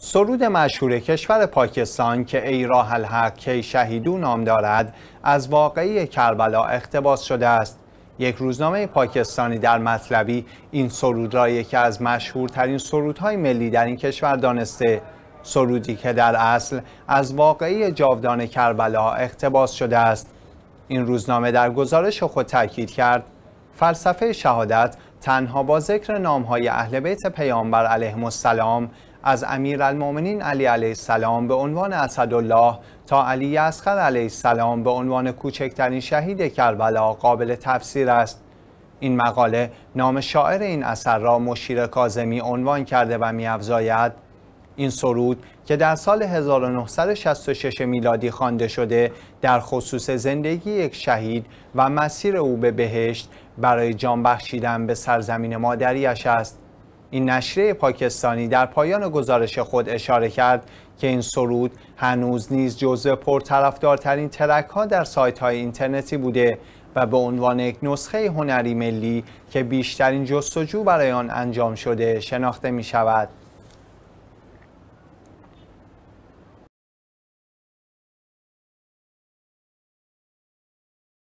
سرود مشهور کشور پاکستان که ای راه الحق کی شهیدو نام دارد از واقعی کربلا اقتباس شده است یک روزنامه پاکستانی در مطلبی این سرود را یکی از مشهورترین سرودهای ملی در این کشور دانسته سرودی که در اصل از واقعی جاودان کربلا اقتباس شده است این روزنامه در گزارش خود تاکید کرد فلسفه شهادت تنها با ذکر های اهل بیت پیامبر علیه السلام از امیرالمؤمنین علی علیه السلام به عنوان اسدالله تا علی اصغر علیه السلام به عنوان کوچکترین شهید کربلا قابل تفسیر است این مقاله نام شاعر این اثر را مشیر کازمی عنوان کرده و میافزاید این سرود که در سال 1966 میلادی خوانده شده در خصوص زندگی یک شهید و مسیر او به بهشت برای جان بخشیدن به سرزمین مادریش است این نشریه پاکستانی در پایان گزارش خود اشاره کرد که این سرود هنوز نیز جزو پرطرفدارترین ترک در سایت های اینترنتی بوده و به عنوان یک نسخه هنری ملی که بیشترین جستجو برای آن انجام شده شناخته می شود.